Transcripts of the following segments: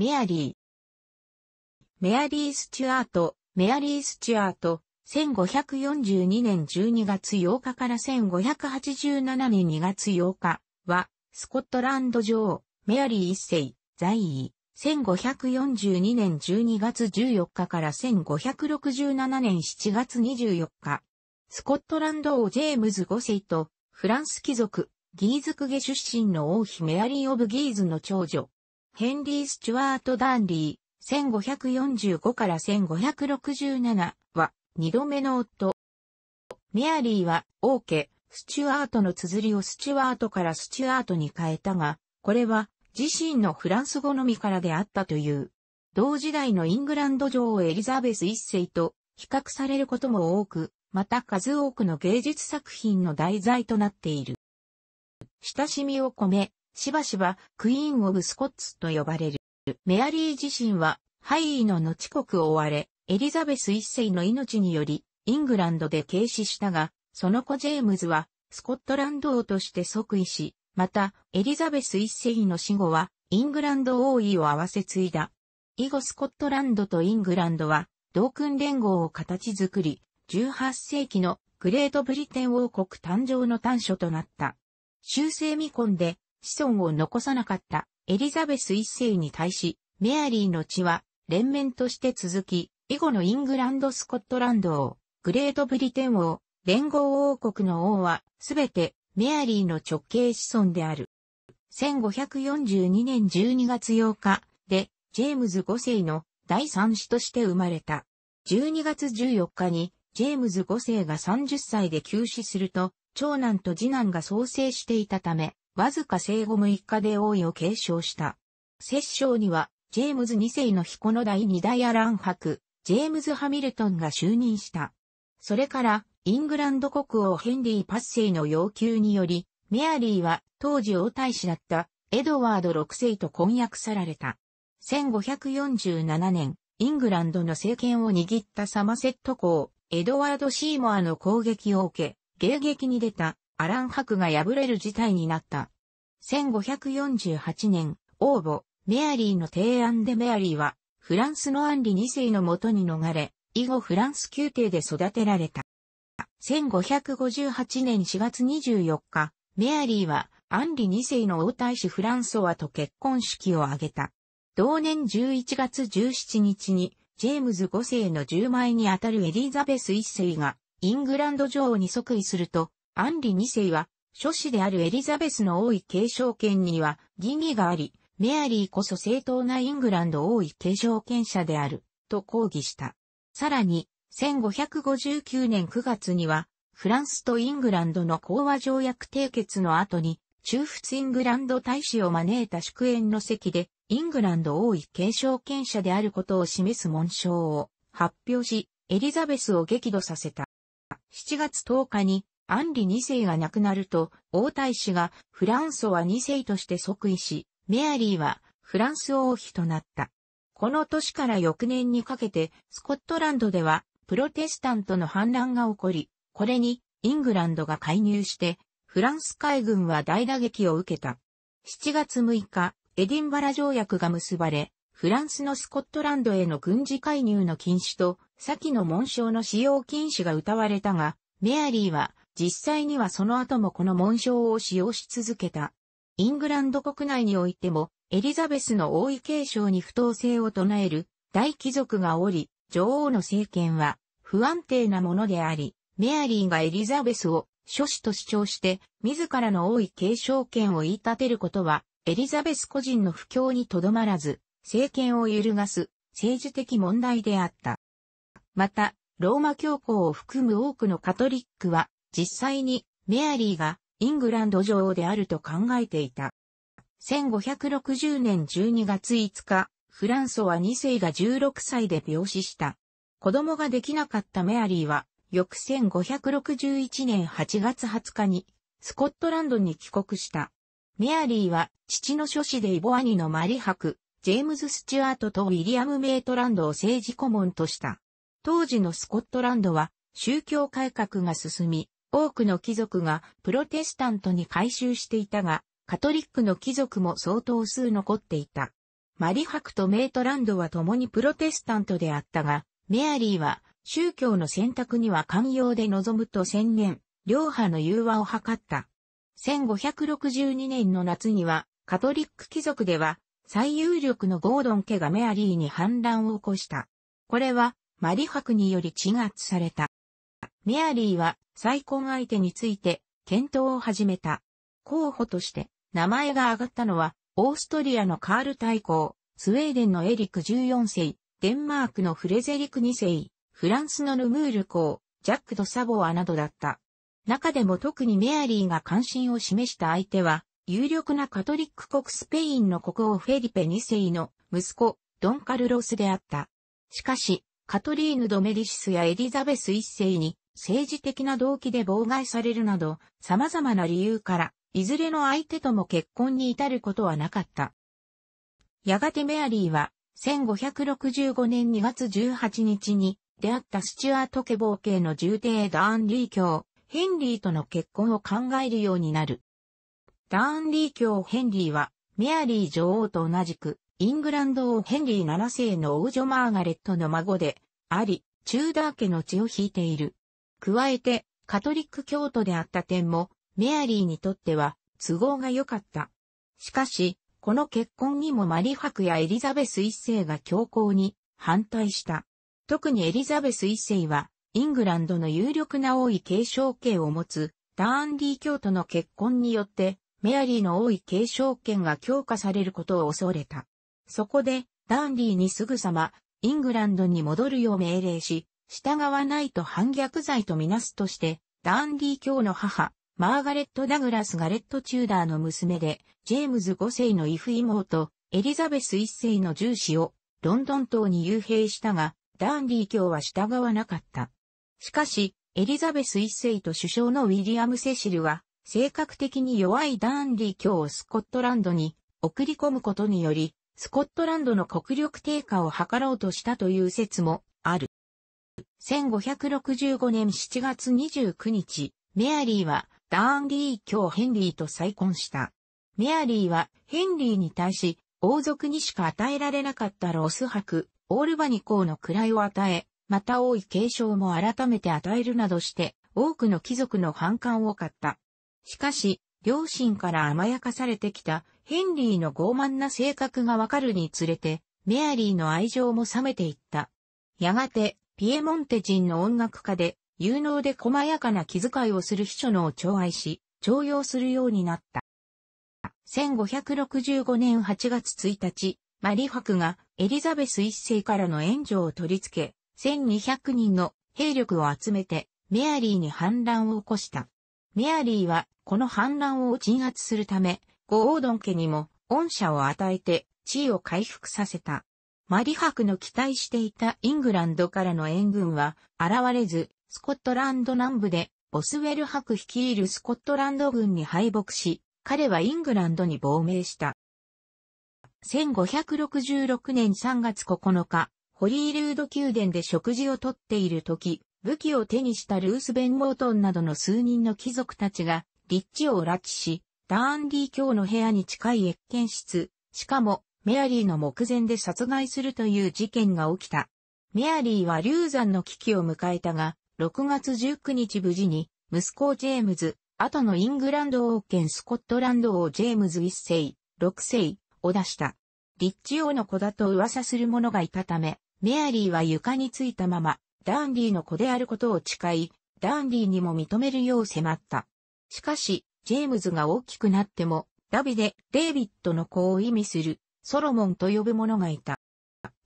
メアリー。メアリー・スチュアート、メアリー・スチュアート、1542年12月8日から1587年2月8日は、スコットランド女王、メアリー一世、在位、1542年12月14日から1567年7月24日、スコットランド王ジェームズ5世と、フランス貴族、ギーズクゲ出身の王妃メアリー・オブ・ギーズの長女、ヘンリー・スチュワート・ダンリー、1545から1567は、二度目の夫。メアリーは、王家、スチュワートの綴りをスチュワートからスチュワートに変えたが、これは、自身のフランス語のみからであったという。同時代のイングランド女王エリザベス一世と比較されることも多く、また数多くの芸術作品の題材となっている。親しみを込め、しばしばクイーン・オブ・スコッツと呼ばれる。メアリー自身は、ハイイの後国を追われ、エリザベス一世の命により、イングランドで軽視したが、その子ジェームズは、スコットランド王として即位し、また、エリザベス一世の死後は、イングランド王位を合わせ継いだ。以後スコットランドとイングランドは、同君連合を形作り、18世紀のグレートブリテン王国誕生の端緒となった。修正未婚で子孫を残さなかったエリザベス一世に対し、メアリーの血は連綿として続き、以後のイングランド・スコットランド王、グレートブリテン王、連合王国の王は、すべてメアリーの直系子孫である。1542年12月8日で、ジェームズ5世の第三子として生まれた。12月14日に、ジェームズ5世が30歳で急死すると、長男と次男が創生していたため、わずか生後6日で王位を継承した。摂政には、ジェームズ2世の彦の第2代アラン伯、ジェームズ・ハミルトンが就任した。それから、イングランド国王ヘンリー・パッセイの要求により、メアリーは当時王太子だったエドワード6世と婚約さられた。1547年、イングランドの政権を握ったサマセット公、エドワード・シーモアの攻撃を受け、迎撃に出たアラン博が敗れる事態になった。1548年、王母、メアリーの提案でメアリーは、フランスのアンリ2世のもとに逃れ、以後フランス宮廷で育てられた。1558年4月24日、メアリーは、アンリ2世の王太子フランソワと結婚式を挙げた。同年11月17日に、ジェームズ5世の10枚にあたるエリザベス1世が、イングランド女王に即位すると、アンリ2世は、諸子であるエリザベスの王位継承権には疑義があり、メアリーこそ正当なイングランド王位継承権者である、と抗議した。さらに、1559年9月には、フランスとイングランドの講和条約締結の後に、中仏イングランド大使を招いた祝宴の席で、イングランド王位継承権者であることを示す紋章を発表し、エリザベスを激怒させた。7月10日にアンリ2世が亡くなると、王太子がフランソワ2世として即位し、メアリーはフランス王妃となった。この年から翌年にかけて、スコットランドでは、プロテスタントの反乱が起こり、これにイングランドが介入して、フランス海軍は大打撃を受けた。7月6日、エディンバラ条約が結ばれ、フランスのスコットランドへの軍事介入の禁止と、先の紋章の使用禁止が謳われたが、メアリーは実際にはその後もこの紋章を使用し続けた。イングランド国内においても、エリザベスの王位継承に不当性を唱える大貴族がおり、女王の政権は不安定なものであり、メアリーがエリザベスを諸子と主張して、自らの王位継承権を言い立てることは、エリザベス個人の不況にとどまらず、政権を揺るがす政治的問題であった。また、ローマ教皇を含む多くのカトリックは、実際にメアリーがイングランド女王であると考えていた。1560年12月5日、フランソワ2世が16歳で病死した。子供ができなかったメアリーは、翌1561年8月20日に、スコットランドに帰国した。メアリーは、父の諸子でイボ兄のマリ博、ジェームズ・スチュアートとウィリアム・メイトランドを政治顧問とした。当時のスコットランドは、宗教改革が進み、多くの貴族がプロテスタントに改宗していたが、カトリックの貴族も相当数残っていた。マリハクとメートランドは共にプロテスタントであったが、メアリーは宗教の選択には寛容で臨むと宣言、両派の融和を図った。1562年の夏には、カトリック貴族では、最有力のゴードン家がメアリーに反乱を起こした。これは、マリハクにより鎮圧された。メアリーは再婚相手について検討を始めた。候補として名前が挙がったのは、オーストリアのカール大公、スウェーデンのエリク14世、デンマークのフレゼリク2世、フランスのルムール公、ジャック・ド・サボアなどだった。中でも特にメアリーが関心を示した相手は、有力なカトリック国スペインの国王フェリペ2世の息子、ドン・カルロスであった。しかし、カトリーヌ・ドメディシスやエリザベス1世に政治的な動機で妨害されるなど、様々な理由から、いずれの相手とも結婚に至ることはなかった。やがてメアリーは、1565年2月18日に出会ったスチュアート家暴系の重帝ダーンリー教、ヘンリーとの結婚を考えるようになる。ダーンリー教ヘンリーは、メアリー女王と同じく、イングランド王ヘンリー7世の王女マーガレットの孫で、あり、チューダー家の血を引いている。加えて、カトリック教徒であった点も、メアリーにとっては都合が良かった。しかし、この結婚にもマリハクやエリザベス一世が強硬に反対した。特にエリザベス一世は、イングランドの有力な王位継承権を持つ、ダーンリー教徒の結婚によって、メアリーの王位継承権が強化されることを恐れた。そこで、ダーンリーにすぐさま、イングランドに戻るよう命令し、従わないと反逆罪とみなすとして、ダンディ教の母、マーガレット・ダグラス・ガレット・チューダーの娘で、ジェームズ5世のイフ妹、エリザベス1世の重視を、ロンドン島に幽閉したが、ダンディ教は従わなかった。しかし、エリザベス1世と首相のウィリアム・セシルは、性格的に弱いダーンデー教をスコットランドに送り込むことにより、スコットランドの国力低下を図ろうとしたという説も1565年7月29日、メアリーはダーンリー卿ヘンリーと再婚した。メアリーはヘンリーに対し、王族にしか与えられなかったロス伯、オールバニ公の位を与え、また王位継承も改めて与えるなどして、多くの貴族の反感を買った。しかし、両親から甘やかされてきたヘンリーの傲慢な性格がわかるにつれて、メアリーの愛情も冷めていった。やがて、ピエモンテ人の音楽家で、有能で細やかな気遣いをする秘書のを寵愛し、徴用するようになった。1565年8月1日、マリファクがエリザベス一世からの援助を取り付け、1200人の兵力を集めて、メアリーに反乱を起こした。メアリーは、この反乱を鎮圧するため、ゴードン家にも恩赦を与えて、地位を回復させた。マリ博の期待していたイングランドからの援軍は現れず、スコットランド南部でボスウェル博率いるスコットランド軍に敗北し、彼はイングランドに亡命した。1566年3月9日、ホリールード宮殿で食事をとっている時、武器を手にしたルース・ベン・モートンなどの数人の貴族たちが、立地を拉致し、ダーンィー教の部屋に近い越見室、しかも、メアリーの目前で殺害するという事件が起きた。メアリーは流産の危機を迎えたが、6月19日無事に、息子ジェームズ、後のイングランド王権スコットランド王ジェームズ1世、6世を出した。リッチ王の子だと噂する者がいたため、メアリーは床についたまま、ダンディの子であることを誓い、ダンディにも認めるよう迫った。しかし、ジェームズが大きくなっても、ダビデ、デイビッドの子を意味するソロモンと呼ぶ者がいた。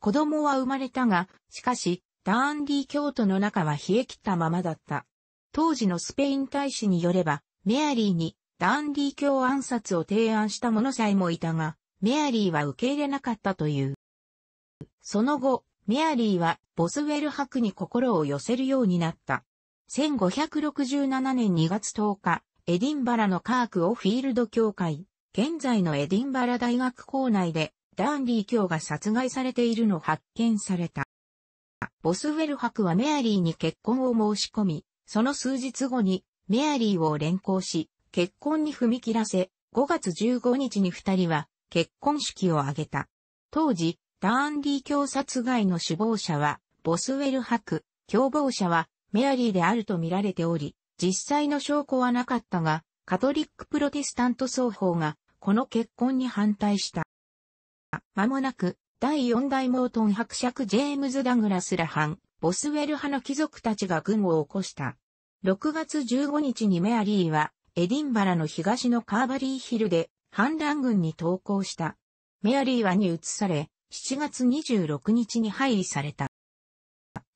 子供は生まれたが、しかし、ダーンディ教徒の中は冷え切ったままだった。当時のスペイン大使によれば、メアリーにダーンディ教暗殺を提案した者さえもいたが、メアリーは受け入れなかったという。その後、メアリーはボスウェル博に心を寄せるようになった。1567年2月10日、エディンバラのカークオフィールド教会、現在のエディンバラ大学校内でダーンリー卿が殺害されているの発見された。ボスウェル博はメアリーに結婚を申し込み、その数日後にメアリーを連行し、結婚に踏み切らせ、5月15日に二人は結婚式を挙げた。当時、ダーンリー卿殺害の首謀者はボスウェル博、共謀者はメアリーであると見られており、実際の証拠はなかったが、カトリックプロテスタント双方がこの結婚に反対した。間もなく、第四代モートン伯爵ジェームズ・ダグラス・ラハン、ボスウェル派の貴族たちが軍を起こした。6月15日にメアリーは、エディンバラの東のカーバリーヒルで、反乱軍に投降した。メアリーはに移され、7月26日に配位された。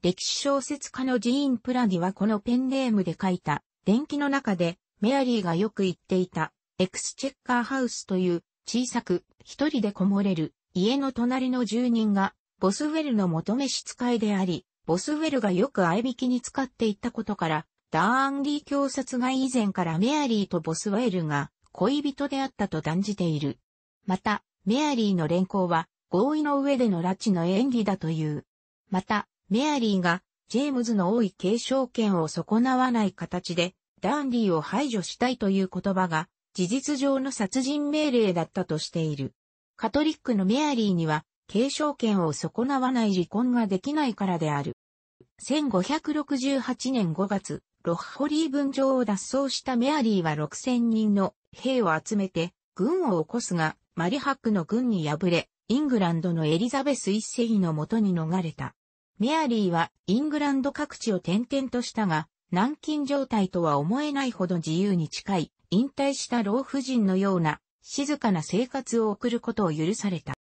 歴史小説家のジーン・プラディはこのペンネームで書いた、伝記の中で、メアリーがよく言っていた、エクスチェッカーハウスという小さく一人でこもれる家の隣の住人がボスウェルの求めし使いであり、ボスウェルがよく合引きに使っていたことから、ダーンリー教殺が以前からメアリーとボスウェルが恋人であったと断じている。また、メアリーの連行は合意の上での拉致の演技だという。また、メアリーがジェームズの多い継承権を損なわない形でダーンリーを排除したいという言葉が事実上の殺人命令だったとしている。カトリックのメアリーには、継承権を損なわない離婚ができないからである。1568年5月、ロッホリー分城を脱走したメアリーは6000人の兵を集めて、軍を起こすが、マリハックの軍に敗れ、イングランドのエリザベス一世のもとに逃れた。メアリーはイングランド各地を転々としたが、軟禁状態とは思えないほど自由に近い引退した老婦人のような静かな生活を送ることを許された。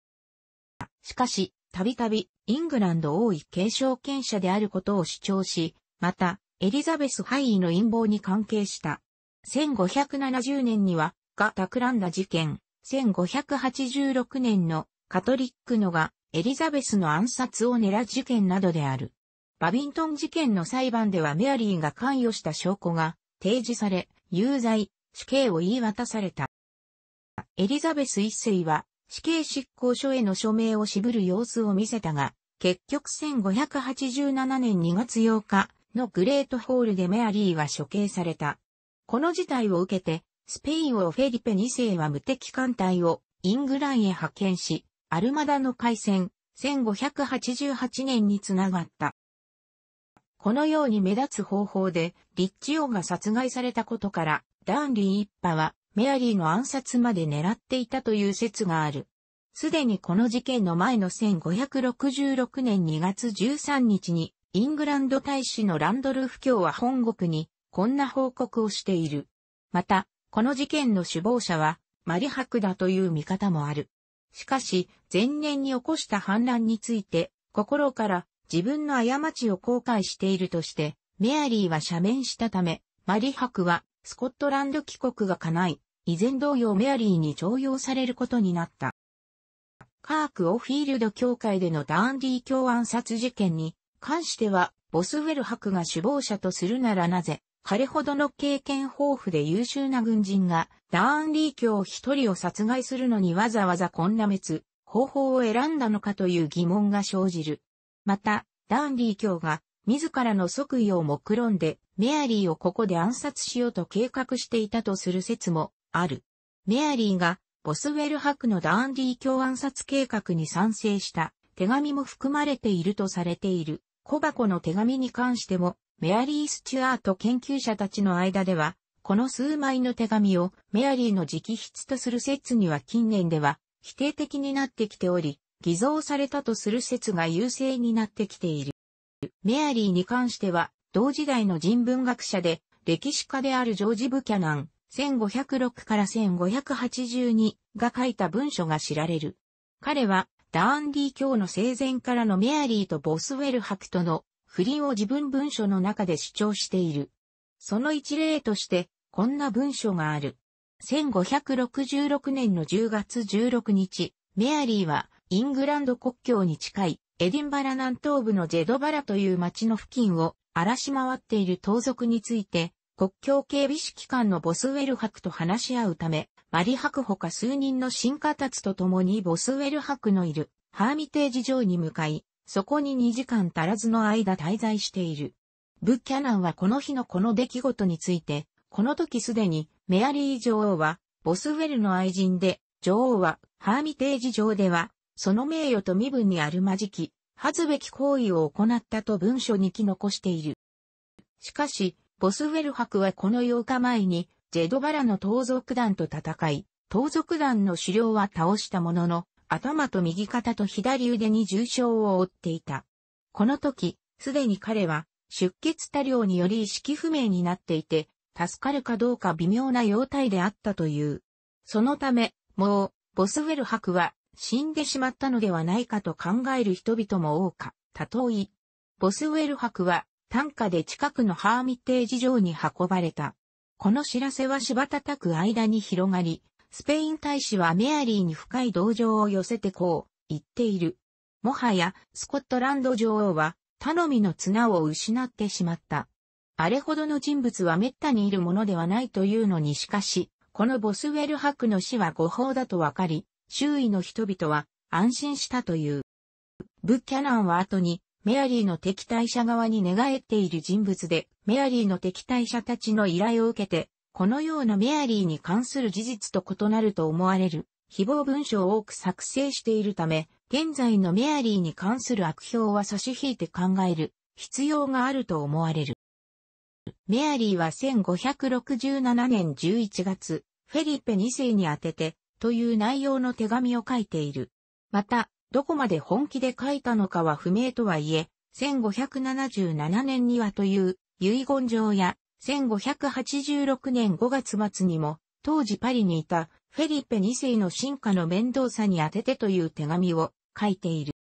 しかし、たびたびイングランド王位継承権者であることを主張し、また、エリザベス・ハイの陰謀に関係した。1570年には、が企んだ事件、1586年のカトリックのがエリザベスの暗殺を狙う事件などである。バビントン事件の裁判ではメアリーが関与した証拠が提示され、有罪、死刑を言い渡された。エリザベス一世は死刑執行所への署名を渋る様子を見せたが、結局1587年2月8日のグレートホールでメアリーは処刑された。この事態を受けて、スペイン王フェリペ2世は無敵艦隊をイングランへ派遣し、アルマダの海戦、1588年につながった。このように目立つ方法で、リッチ王が殺害されたことから、ダーンリー一派はメアリーの暗殺まで狙っていたという説がある。すでにこの事件の前の1566年2月13日にイングランド大使のランドルフ卿は本国にこんな報告をしている。また、この事件の首謀者はマリハクだという見方もある。しかし、前年に起こした反乱について、心から自分の過ちを後悔しているとして、メアリーは赦免したため、マリハクはスコットランド帰国が叶い、以前同様メアリーに徴用されることになった。カーク・オフィールド協会でのダーンディ共暗殺事件に関しては、ボスウェル博が首謀者とするならなぜ、彼ほどの経験豊富で優秀な軍人が、ダーンリー教一人を殺害するのにわざわざこんな滅、方法を選んだのかという疑問が生じる。また、ダーンリー教が自らの即位をもくろんで、メアリーをここで暗殺しようと計画していたとする説もある。メアリーがボスウェル博のダーンディー教暗殺計画に賛成した手紙も含まれているとされている小箱の手紙に関してもメアリー・スチュアート研究者たちの間ではこの数枚の手紙をメアリーの直筆とする説には近年では否定的になってきており偽造されたとする説が優勢になってきている。メアリーに関しては、同時代の人文学者で、歴史家であるジョージ・ブキャナン、1506から1582が書いた文書が知られる。彼は、ダーンディ教の生前からのメアリーとボスウェル伯との不倫を自分文書の中で主張している。その一例として、こんな文書がある。1566年の10月16日、メアリーはイングランド国境に近い、エディンバラ南東部のジェドバラという町の付近を荒らし回っている盗賊について、国境警備士機関のボスウェル博と話し合うため、マリ博ほか数人の進化達と共にボスウェル博のいるハーミテージ城に向かい、そこに2時間足らずの間滞在している。ブッキャナンはこの日のこの出来事について、この時すでにメアリー女王はボスウェルの愛人で、女王はハーミテージ城ではその名誉と身分にあるまじき、恥ずべき行為を行ったと文書に記残している。しかし、ボスウェル博はこの8日前に、ジェドバラの盗賊団と戦い、盗賊団の狩猟は倒したものの、頭と右肩と左腕に重傷を負っていた。この時、すでに彼は、出血多量により意識不明になっていて、助かるかどうか微妙な様態であったという。そのため、もう、ボスウェル博は、死んでしまったのではないかと考える人々も多か、たとい。ボスウェル博は単価で近くのハーミテージ城に運ばれた。この知らせは柴叩く間に広がり、スペイン大使はメアリーに深い同情を寄せてこう言っている。もはやスコットランド女王は頼みの綱を失ってしまった。あれほどの人物は滅多にいるものではないというのにしかし、このボスウェル博の死は誤報だとわかり、周囲の人々は安心したという。ブッキャナンは後にメアリーの敵対者側に寝返っている人物で、メアリーの敵対者たちの依頼を受けて、このようなメアリーに関する事実と異なると思われる、誹謗文書を多く作成しているため、現在のメアリーに関する悪評は差し引いて考える必要があると思われる。メアリーは1567年11月、フェリペ2世に宛てて、という内容の手紙を書いている。また、どこまで本気で書いたのかは不明とはいえ、1577年にはという遺言状や、1586年5月末にも、当時パリにいたフェリペ2世の進化の面倒さに当ててという手紙を書いている。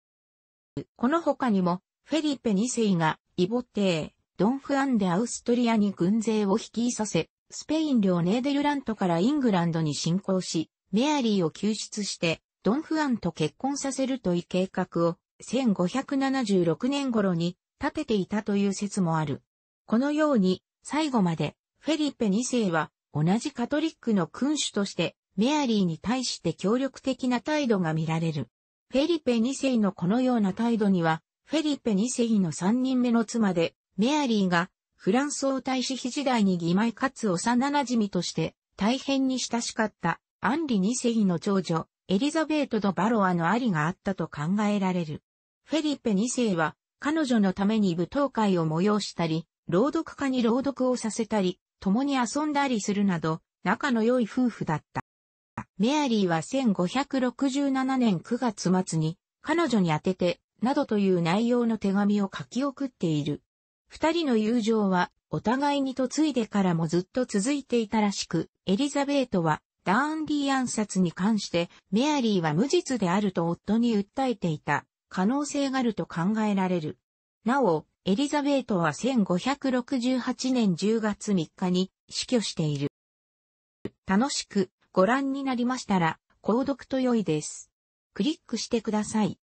この他にも、フェリペ2世がイボテー、ドンフアンデアウストリアに軍勢を率いさせ、スペイン領ネーデルラントからイングランドに侵攻し、メアリーを救出して、ドン・フアンと結婚させるという計画を、1576年頃に立てていたという説もある。このように、最後まで、フェリペ2世は、同じカトリックの君主として、メアリーに対して協力的な態度が見られる。フェリペ2世のこのような態度には、フェリペ2世の3人目の妻で、メアリーが、フランス王太子妃時代に義妹かつ幼馴染として、大変に親しかったアンリ2世の長女、エリザベート・ド・バロアのありがあったと考えられる。フェリペ2世は、彼女のために舞踏会を催したり、朗読家に朗読をさせたり、共に遊んだりするなど、仲の良い夫婦だった。メアリーは1567年9月末に、彼女に宛てて、などという内容の手紙を書き送っている。二人の友情は、お互いに嫁いでからもずっと続いていたらしく、エリザベートは、ダーンディ暗殺に関してメアリーは無実であると夫に訴えていた可能性があると考えられる。なお、エリザベートは1568年10月3日に死去している。楽しくご覧になりましたら、購読と良いです。クリックしてください。